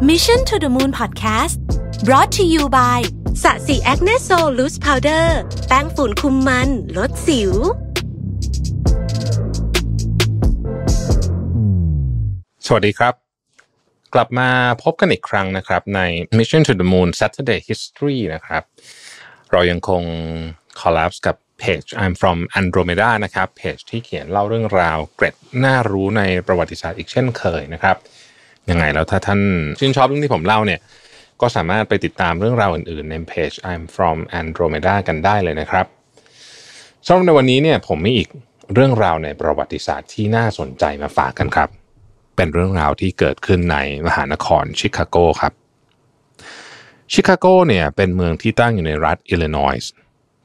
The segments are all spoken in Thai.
Mission to the Moon Podcast brought to you by สะสีแอคเนโซลูสพาวเดอร์แป้งฝุ่นคุมมัน ลดสิว สวัสดีครับ กลับมาพบกันอีกครั้งนะครับใน Mission to the Moon Saturday History นะครับ เรายังคง collapse กับเพจ I'm from Andromeda นะครับเพจที่เขียนเล่าเรื่องราวเกร็ดน่ารู้ในประวัติศาสตร์อีกเช่นเคยนะครับยังไง แล้วถ้าท่านชื่นชอบเรื่องที่ผมเล่าเนี่ยก็สามารถไปติดตามเรื่องราวอื่นๆ ในเพจ I'm from Andromeda กันได้เลยนะครับ สำหรับในวันนี้เนี่ยผมมีอีกเรื่องราวในประวัติศาสตร์ที่น่าสนใจมาฝากกันครับ เป็นเรื่องราวที่เกิดขึ้นในมหานครชิคาโกครับ ชิคาโกเนี่ยเป็นเมืองที่ตั้งอยู่ในรัฐอิลลินอยส์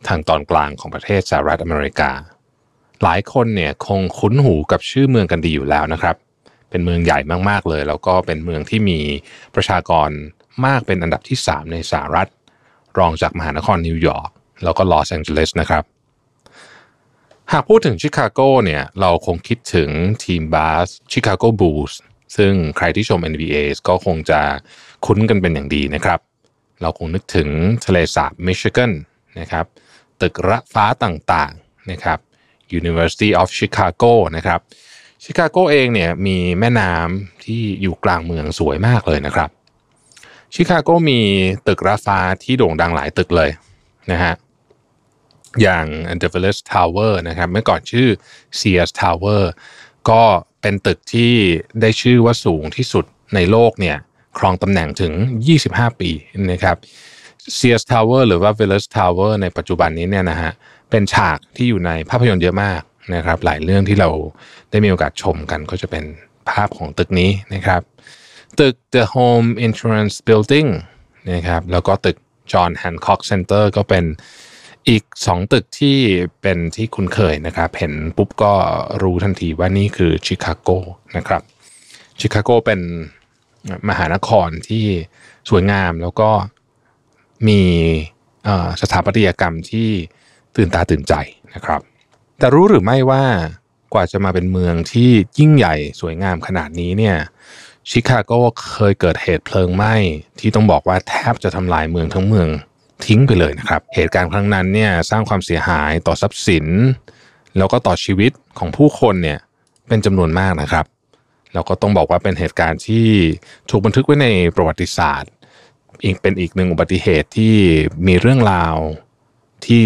ทางตอนกลางของประเทศสหรัฐอเมริกา หลายคนเนี่ยคงคุ้นหูกับชื่อเมืองกันดีอยู่แล้วนะครับเป็นเมืองใหญ่มากๆ เลย แล้วก็เป็นเมืองที่มีประชากรมากเป็นอันดับที่ 3 ในสหรัฐ รองจากมหานครนิวยอร์กแล้วก็ลอสแองเจลิสนะครับ หากพูดถึงชิคาโกเนี่ยเราคงคิดถึงทีมบาสชิคาโกบูลส์ซึ่งใครที่ชม NBA ก็คงจะคุ้นกันเป็นอย่างดีนะครับ เราคงนึกถึงทะเลสาบมิชิแกนนะครับตึกระฟ้าต่างๆนะครับ University of Chicago นะครับชิคาโกเองเนี่ยมีแม่น้ำที่อยู่กลางเมืองสวยมากเลยนะครับ ชิคาโกมีตึกราฟ้าที่โด่งดังหลายตึกเลยนะฮะอย่าง The Village Tower นะครับเมื่อก่อนชื่อ Sears Tower ก็เป็นตึกที่ได้ชื่อว่าสูงที่สุดในโลกเนี่ยครองตำแหน่งถึง 25 ปีนะครับ Sears Tower หรือว่า Village Tower ในปัจจุบันนี้เนี่ยนะฮะเป็นฉากที่อยู่ในภาพยนตร์เยอะมากนะครับหลายเรื่องที่เราได้มีโอกาสชมกันก็จะเป็นภาพของตึกนี้นะครับ ตึก The Home Insurance Building นะครับ แล้วก็ตึก John Hancock Center ก็เป็นอีก 2 ตึกที่เป็นที่คุณเคยนะครับเห็นปุ๊บก็รู้ทันทีว่านี่คือชิคาโกนะครับชิคาโกเป็นมหานครที่สวยงามแล้วก็มีสถาปัตยกรรมที่ตื่นตาตื่นใจนะครับแต่รู้หรือไม่ว่ากว่าจะมาเป็นเมืองที่ยิ่งใหญ่สวยงามขนาดนี้เนี่ยชิคาโกเคยเกิดเหตุเพลิงไหม้ที่ต้องบอกว่าแทบจะทำลายเมืองทั้งเมืองทิ้งไปเลยนะครับ เหตุการณ์ครั้งนั้นเนี่ยสร้างความเสียหายต่อทรัพย์สิน แล้วก็ต่อชีวิตของผู้คนเนี่ยเป็นจำนวนมากนะครับแล้วก็ต้องบอกว่าเป็นเหตุการณ์ที่ถูกบันทึกไว้ในประวัติศาสตร์อีกเป็นอีกหนึ่งอุบัติเหตุที่มีเรื่องราวที่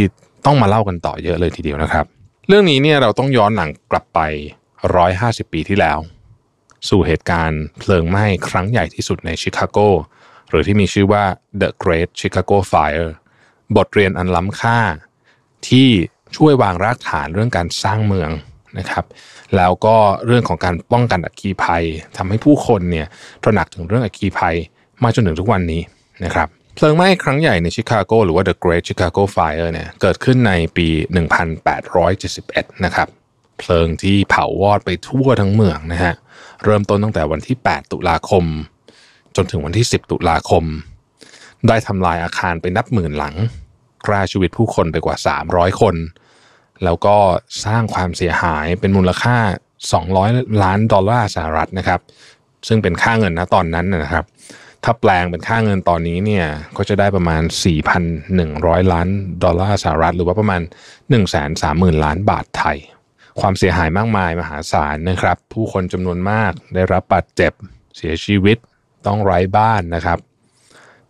ต้องมาเล่ากันต่อเยอะเลยทีเดียวนะครับเรื่องนี้เนี่ยเราต้องย้อนหลังกลับไป 150 ปีที่แล้ว สู่เหตุการณ์เพลิงไหม้ครั้งใหญ่ที่สุดในชิคาโกหรือที่มีชื่อว่า The Great Chicago Fire บทเรียนอันล้ำค่าที่ช่วยวางรากฐานเรื่องการสร้างเมืองนะครับ แล้วก็เรื่องของการป้องกันอัคคีภัยทำให้ผู้คนเนี่ยตระหนักถึงเรื่องอัคคีภัยมาจนถึงทุกวันนี้นะครับเพลิงไหม้ครั้งใหญ่ในชิคาโกหรือว่า The Great Chicago Fire เนี่ยเกิดขึ้นในปี 1871 นะครับ เพลิงที่เผาวอดไปทั่วทั้งเมืองนะฮะเริ่มต้นตั้งแต่วันที่ 8 ตุลาคม จนถึงวันที่ 10 ตุลาคม ได้ทำลายอาคารไปนับหมื่นหลังฆ่าชีวิตผู้คนไปกว่า 300 คน แล้วก็สร้างความเสียหายเป็นมูลค่า 200 ล้านดอลลาร์สหรัฐนะครับ ซึ่งเป็นค่าเงินนะตอนนั้นนะครับถ้าแปลงเป็นค่าเงินตอนนี้เนี่ยก็จะได้ประมาณ 4,100 ล้านดอลลาร์สหรัฐหรือว่าประมาณ 130,000ล้านบาทไทย ความเสียหายมากมายมหาศาลนะครับผู้คนจำนวนมากได้รับบาดเจ็บ เสียชีวิตต้องไร้บ้านนะครับ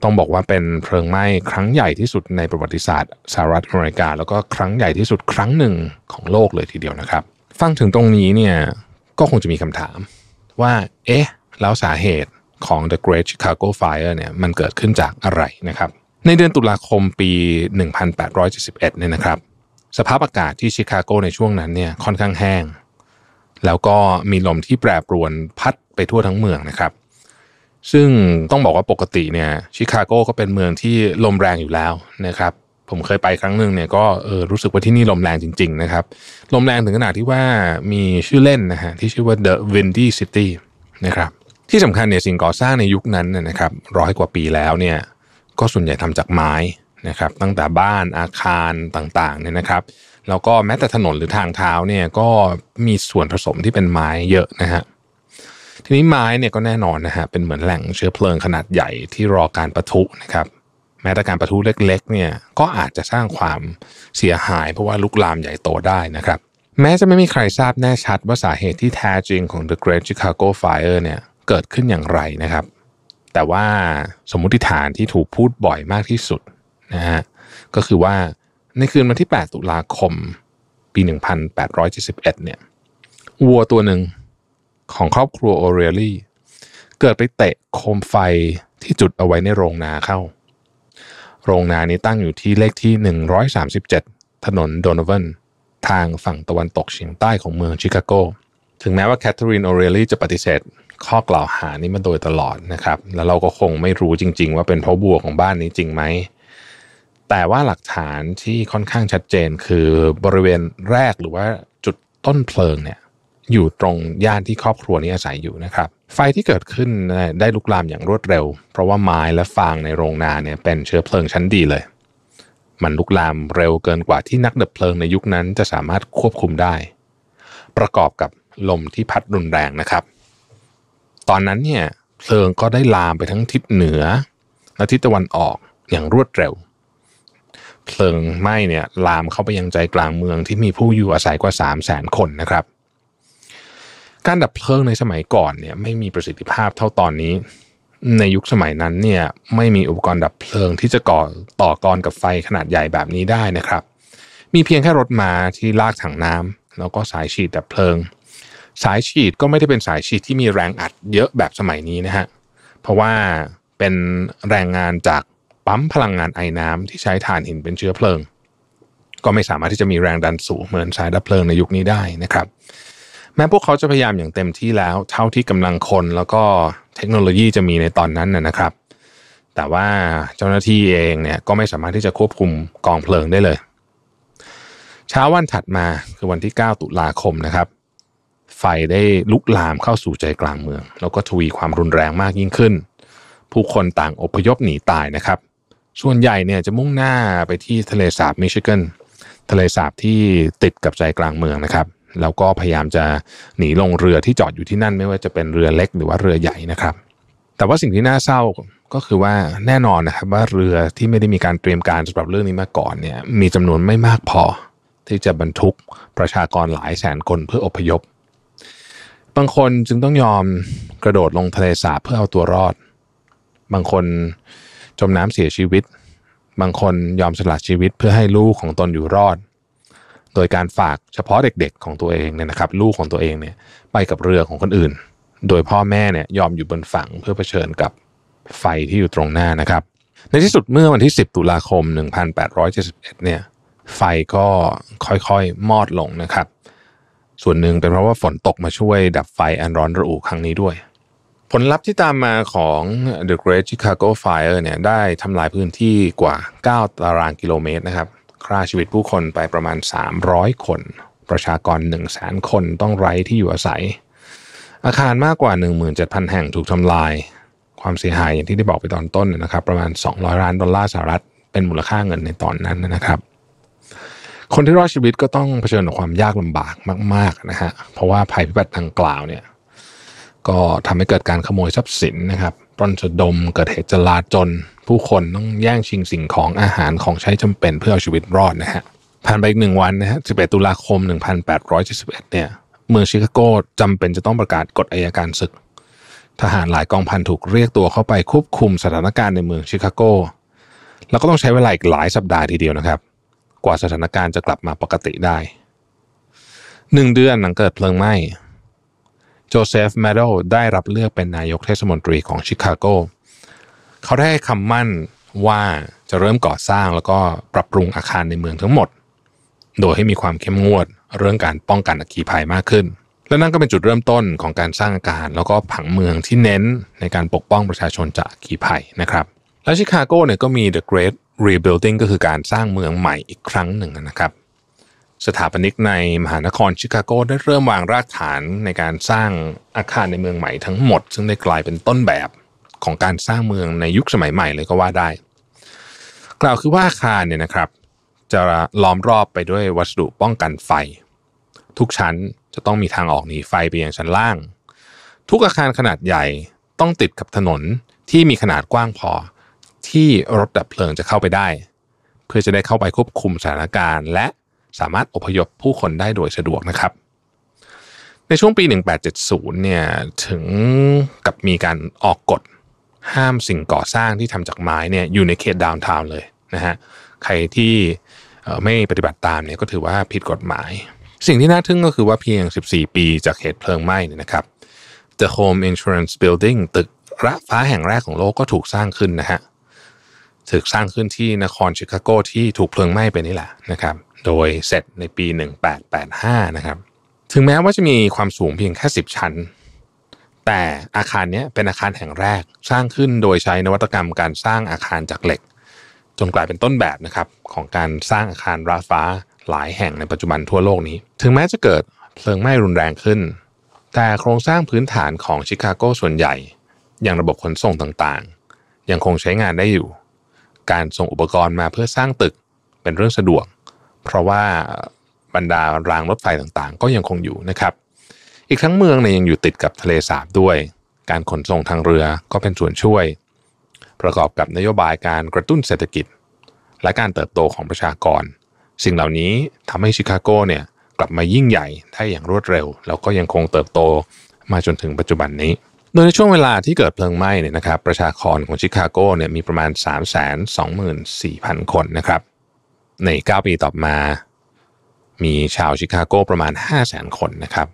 ต้องบอกว่าเป็นเพลิงไหม้ครั้งใหญ่ที่สุดในประวัติศาสตร์ สหรัฐอเมริกาแล้วก็ครั้งใหญ่ที่สุดครั้งหนึ่งของโลกเลยทีเดียวนะครับ ฟังถึงตรงนี้เนี่ยก็คงจะมีคำถามว่าเอ๊ะแล้วสาเหตุของ The Great Chicago Fire เนี่ยมันเกิดขึ้นจากอะไรนะครับ ในเดือนตุลาคมปี 1871เนี่ยนะครับ สภาพอากาศที่ชิคาโกในช่วงนั้นเนี่ยค่อนข้างแห้ง แล้วก็มีลมที่แปรปรวนพัดไปทั่วทั้งเมืองนะครับ ซึ่งต้องบอกว่าปกติเนี่ยชิคาโกก็เป็นเมืองที่ลมแรงอยู่แล้วนะครับผมเคยไปครั้งหนึ่งเนี่ยก็เออรู้สึกว่าที่นี่ลมแรงจริง ๆ นะครับ ลมแรงถึงขนาดที่ว่ามีชื่อเล่นนะฮะที่ชื่อว่า The Windy City นะครับที่สำคัญเนี่ยสิ่งก่อสร้างในยุคนั้นนะครับร้อยกว่าปีแล้วเนี่ยก็ส่วนใหญ่ทำจากไม้นะครับตั้งแต่บ้านอาคารต่างๆเนี่ยนะครับแล้วก็แม้แต่ถนนหรือทางเท้าเนี่ยก็มีส่วนผสมที่เป็นไม้เยอะนะฮะทีนี้ไม้เนี่ยก็แน่นอนนะฮะเป็นเหมือนแหล่งเชื้อเพลิงขนาดใหญ่ที่รอการประทุนะครับแม้แต่การประทุเล็กๆเนี่ยก็อาจจะสร้างความเสียหายเพราะว่าลุกลามใหญ่โตได้นะครับแม้จะไม่มีใครทราบแน่ชัดว่าสาเหตุที่แท้จริงของ The Great Chicago Fire เนี่ยเกิดขึ้นอย่างไรนะครับ แต่ว่าสมมติฐานที่ถูกพูดบ่อยมากที่สุดนะฮะ ก็คือว่าในคืนวันที่ 8 ตุลาคม ปี 1871 เนี่ย วัวตัวหนึ่งของครอบครัวโอเรลี่ เกิดไปเตะโคมไฟที่จุดเอาไว้ในโรงนาเข้า โรงนานี้ตั้งอยู่ที่เลขที่ 137 ถนนโดนเวน ทางฝั่งตะวันตกเฉียงใต้ของเมืองชิคาโก ถึงแม้ว่าแคทเธอรีนโอเรลี่จะปฏิเสธข้อกล่าวหานี้มาโดยตลอดนะครับ แล้วเราก็คงไม่รู้จริงๆ ว่าเป็นเพราะบัวของบ้านนี้จริงไหม แต่ว่าหลักฐานที่ค่อนข้างชัดเจนคือบริเวณแรกหรือว่าจุดต้นเพลิงเนี่ยอยู่ตรงย่านที่ครอบครัวนี้อาศัยอยู่นะครับ ไฟที่เกิดขึ้นได้ลุกลามอย่างรวดเร็ว เพราะว่าไม้และฟางในโรงนาเนี่ยเป็นเชื้อเพลิงชั้นดีเลย มันลุกลามเร็วเกินกว่าที่นักดับเพลิงในยุคนั้นจะสามารถควบคุมได้ ประกอบกับลมที่พัดรุนแรงนะครับตอนนั้นเนี่ยเพลิงก็ได้ลามไปทั้งทิศเหนือและทิศตะวันออกอย่างรวดเร็ว เพลิงไหม้เนี่ยลามเข้าไปยังใจกลางเมืองที่มีผู้อยู่อาศัยกว่า3 0 0แสนคนนะครับ การดับเพลิงในสมัยก่อนเนี่ยไม่มีประสิทธิภาพเท่าตอนนี้ ในยุคสมัยนั้นเนี่ยไม่มีอุปกรณ์ดับเพลิงที่จะก่อต่อกรกับไฟขนาดใหญ่แบบนี้ได้นะครับ มีเพียงแค่รถมาที่ลากถังน้ำแล้วก็สายฉีดดับเพลิงสายฉีดก็ไม่ได้เป็นสายฉีดที่มีแรงอัดเยอะแบบสมัยนี้นะฮะ เพราะว่าเป็นแรงงานจากปั๊มพลังงานไอ้น้ำที่ใช้ถ่านหินเป็นเชื้อเพลิง ก็ไม่สามารถที่จะมีแรงดันสูงเหมือนสายดับเพลิงในยุคนี้ได้นะครับ แม้พวกเขาจะพยายามอย่างเต็มที่แล้วเท่าที่กำลังคนแล้วก็เทคโนโลยีจะมีในตอนนั้นนะครับ แต่ว่าเจ้าหน้าที่เองเนี่ยก็ไม่สามารถที่จะควบคุมกองเพลิงได้เลย เช้าวันถัดมาคือวันที่ 9 ตุลาคมนะครับไฟได้ลุกลามเข้าสู่ใจกลางเมือง แล้วก็ทวีความรุนแรงมากยิ่งขึ้น ผู้คนต่างอพยพหนีตายนะครับ ส่วนใหญ่เนี่ยจะมุ่งหน้าไปที่ทะเลสาบมิชิแกนทะเลสาบที่ติดกับใจกลางเมืองนะครับ แล้วก็พยายามจะหนีลงเรือที่จอดอยู่ที่นั่นไม่ว่าจะเป็นเรือเล็กหรือว่าเรือใหญ่นะครับ แต่ว่าสิ่งที่น่าเศร้าก็คือว่าแน่นอนนะครับว่าเรือที่ไม่ได้มีการเตรียมการสำหรับเรื่องนี้มาก่อนเนี่ยมีจำนวนไม่มากพอที่จะบรรทุกประชากรหลายแสนคนเพื่ออพยพบางคนจึงต้องยอมกระโดดลงทะเลสาบเพื่อเอาตัวรอด บางคนจมน้ำเสียชีวิต บางคนยอมสละชีวิตเพื่อให้ลูกของตนอยู่รอด โดยการฝากเฉพาะเด็กๆของตัวเองเนี่ยนะครับ ลูกของตัวเองเนี่ยไปกับเรือของคนอื่น โดยพ่อแม่เนี่ยยอมอยู่บนฝั่งเพื่อเผชิญกับไฟที่อยู่ตรงหน้านะครับ ในที่สุดเมื่อวันที่ 10 ตุลาคม 1871เนี่ยไฟก็ค่อยๆมอดลงนะครับส่วนหนึ่งเป็นเพราะว่าฝนตกมาช่วยดับไฟอันร้อนระอุครั้งนี้ด้วย ผลลัพธ์ที่ตามมาของ The Great Chicago Fire เนี่ยได้ทำลายพื้นที่กว่า 9 ตารางกิโลเมตรนะครับฆ่าชีวิตผู้คนไปประมาณ 300 คน ประชากร 1 0 0 0 0นคนต้องไร้ที่อยู่อาศัย อาคารมากกว่า 17,000แห่งถูกทำลายความเสียหายอย่างที่ได้บอกไปตอนต้นนะครับ ประมาณ 200ล้านดอลลาร์สหรัฐ เป็นมูลค่าเงินในตอนนั้นนะครับคนที่รอดชีวิตก็ต้องเผชิญกับความยากลำบากมากๆนะฮะเพราะว่าภัยพิบัติดังกล่าวเนี่ยก็ทำให้เกิดการขโมยทรัพย์สินนะครับปล้นสะดมเกิดเหตุจลาจลผู้คนต้องแย่งชิงสิ่งของอาหารของใช้จำเป็นเพื่อเอาชีวิตรอดนะฮะผ่านไปอีกหนึ่งวันนะฮะ11ตุลาคม 1871 เนี่ย เมืองชิคาโกจำเป็นจะต้องประกาศกฎอายการศึก ทหารหลายกองพันถูกเรียกตัวเข้าไปควบคุมสถานการณ์ในเมืองชิคาโก แล้วก็ต้องใช้เวลาอีกหลายสัปดาห์ทีเดียวนะครับกว่าสถานการณ์จะกลับมาปกติได้หนึ่งเดือนหลังเกิดเพลิงไหม้โจเซฟแมดโดได้รับเลือกเป็นนายกเทศมนตรีของชิคาโกเขาได้ให้คำมั่นว่าจะเริ่มก่อสร้างแล้วก็ปรับปรุงอาคารในเมืองทั้งหมด โดยให้มีความเข้มงวดเรื่องการป้องกันอัคคีภัยมากขึ้น และนั่นก็เป็นจุดเริ่มต้นของการสร้างอาคาร แล้วก็ผังเมืองที่เน้นในการปกป้องประชาชนจากอัคคีภัยนะครับและชิคาโกเนี่ยก็มี The Great rebuilding ก็คือการสร้างเมืองใหม่อีกครั้งหนึ่งนะครับ สถาปนิกในมหานครชิคาโกได้เริ่มวางรากฐานในการสร้างอาคารในเมืองใหม่ทั้งหมดซึ่งได้กลายเป็นต้นแบบของการสร้างเมืองในยุคสมัยใหม่เลยก็ว่าได้ กล่าวคือว่าอาคารเนี่ยนะครับ จะล้อมรอบไปด้วยวัสดุป้องกันไฟ ทุกชั้นจะต้องมีทางออกหนีไฟไปยังชั้นล่าง ทุกอาคารขนาดใหญ่ต้องติดกับถนนที่มีขนาดกว้างพอที่รถดับเพลิงจะเข้าไปได้ เพื่อจะได้เข้าไปควบคุมสถานการณ์และสามารถอพยพผู้คนได้โดยสะดวกนะครับ ในช่วงปี 1870 เนี่ยถึงกับมีการออกกฎห้ามสิ่งก่อสร้างที่ทำจากไม้เนี่ยอยู่ในเขตดาวน์ทาวน์เลยนะฮะใครที่ไม่ปฏิบัติตามเนี่ยก็ถือว่าผิดกฎหมาย สิ่งที่น่าทึ่งก็คือว่าเพียง 14 ปีจากเหตุเพลิงไหม้เนี่ยนะครับ The Home Insurance Building ตึกระฟ้าแห่งแรกของโลกก็ถูกสร้างขึ้นนะฮะถูกสร้างขึ้นที่นครชิคาโกที่ถูกเพลิงไหม้ไปนี่แหละนะครับ โดยเสร็จในปี 1885นะครับ ถึงแม้ว่าจะมีความสูงเพียงแค่10ชั้น แต่อาคารนี้เป็นอาคารแห่งแรกสร้างขึ้นโดยใช้นวัตกรรมการสร้างอาคารจากเหล็กจนกลายเป็นต้นแบบนะครับของการสร้างอาคารราฟ้าหลายแห่งในปัจจุบันทั่วโลกนี้ ถึงแม้จะเกิดเพลิงไหม้รุนแรงขึ้น แต่โครงสร้างพื้นฐานของชิคาโกส่วนใหญ่อย่างระบบขนส่งต่างๆ ยังคงใช้งานได้อยู่การส่งอุปกรณ์มาเพื่อสร้างตึกเป็นเรื่องสะดวก เพราะว่าบรรดารางรถไฟต่างๆ ก็ยังคงอยู่นะครับ อีกทั้งเมืองเนี่ยยังอยู่ติดกับทะเลสาบด้วย การขนส่งทางเรือก็เป็นส่วนช่วย ประกอบกับนโยบายการกระตุ้นเศรษฐกิจ และการเติบโตของประชากร สิ่งเหล่านี้ทำให้ชิคาโกเนี่ยกลับมายิ่งใหญ่ได้อย่างรวดเร็วแล้วก็ยังคงเติบโตมาจนถึงปัจจุบันนี้โดยในช่วงเวลาที่เกิดเพลิงไหม้เนี่ยนะครับ ประชากรของชิคาโกเนี่ยมีประมาณ 3 2 4 0 0 0 คนนะครับ ใน 9 ปีต่อมา มีชาวชิคาโกประมาณ 5 0 0 0 0 0 คนนะครับ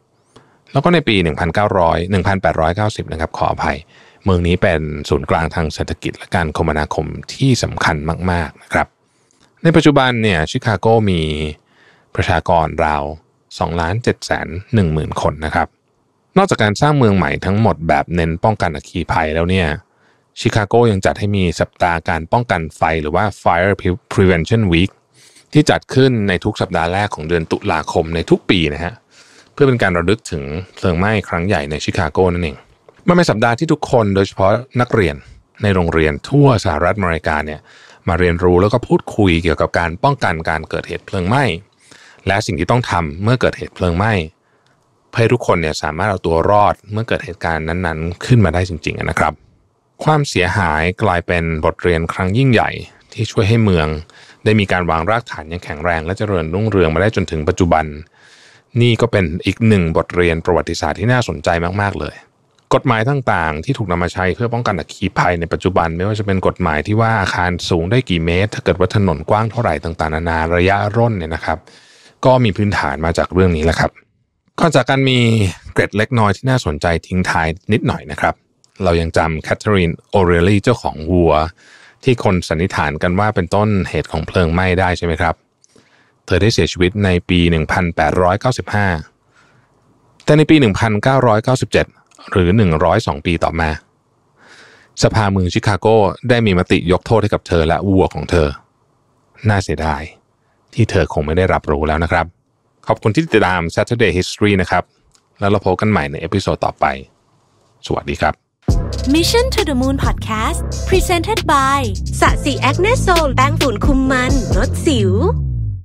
แล้วก็ในปี 1900 1890 นะครับขออภัยเมืองนี้เป็นศูนย์กลางทางเศรษฐกิจและการคมนาคมที่สำคัญมากๆนะครับในปัจจุบันเนี่ยชิคาโกมีประชากรราว2ล้าน7แสน1หมื่นคนนะครับนอกจากการสร้างเมืองใหม่ทั้งหมดแบบเน้นป้องกันอัคคีภัยแล้วเนี่ยชิคาโกยังจัดให้มีสัปดาห์การป้องกันไฟหรือว่า Fire Prevention Week ที่จัดขึ้นในทุกสัปดาห์แรกของเดือนตุลาคมในทุกปีนะฮะเพื่อเป็นการระลึกถึงเพลิงไหม้ครั้งใหญ่ในชิคาโกนั่นเองมันเป็นสัปดาห์ที่ทุกคนโดยเฉพาะนักเรียนในโรงเรียนทั่วสหรัฐอเมริกาเนี่ยมาเรียนรู้แล้วก็พูดคุยเกี่ยวกับการป้องกันการเกิดเหตุเพลิงไหม้และสิ่งที่ต้องทำเมื่อเกิดเหตุเพลิงไหม้ให้ทุกคนเนี่ยสามารถเอาตัวรอดเมื่อเกิดเหตุการณ์นั้นๆ ขึ้นมาได้จริงๆนะครับ ความเสียหายกลายเป็นบทเรียนครั้งยิ่งใหญ่ ที่ช่วยให้เมืองได้มีการวางรากฐานอย่างแข็งแรงและเจริญรุ่งเรืองมาได้จนถึงปัจจุบัน นี่ก็เป็นอีกหนึ่งบทเรียนประวัติศาสตร์ที่น่าสนใจมากๆเลย กฎหมายต่างๆ ที่ถูกนำมาใช้เพื่อป้องกันอัคคีภัยในปัจจุบัน ไม่ว่าจะเป็นกฎหมายที่ว่าอาคารสูงได้กี่เมตร ถ้าเกิดว่าถนนกว้างเท่าไหร่ต่าง ๆ นานาระยะร่นเนี่ยนะครับ ก็มีพื้นฐานมาจากเรื่องนี้แหละครับก็จากการมีเกร็ดเล็กน้อยที่น่าสนใจทิ้งท้ายนิดหน่อยนะครับ เรายังจำแคทเธอรีนโอเรลลี่เจ้าของวัว ที่คนสันนิษฐานกันว่าเป็นต้นเหตุของเพลิงไหม้ได้ใช่ไหมครับ เธอได้เสียชีวิตในปี 1895 แต่ในปี 1997 หรือ 102 ปีต่อมา สภาเมืองชิคาโกได้มีมติยกโทษให้กับเธอและวัวของเธอ น่าเสียดายที่เธอคงไม่ได้รับรู้แล้วนะครับขอบคุณที่ติดตาม Saturday History นะครับ แล้วเราพบกันใหม่ในเอพิโซดต่อไป สวัสดีครับ Mission to the Moon Podcast Presented by สะสีแอคเนโซแป้งฝุ่นคุมมันลดสิว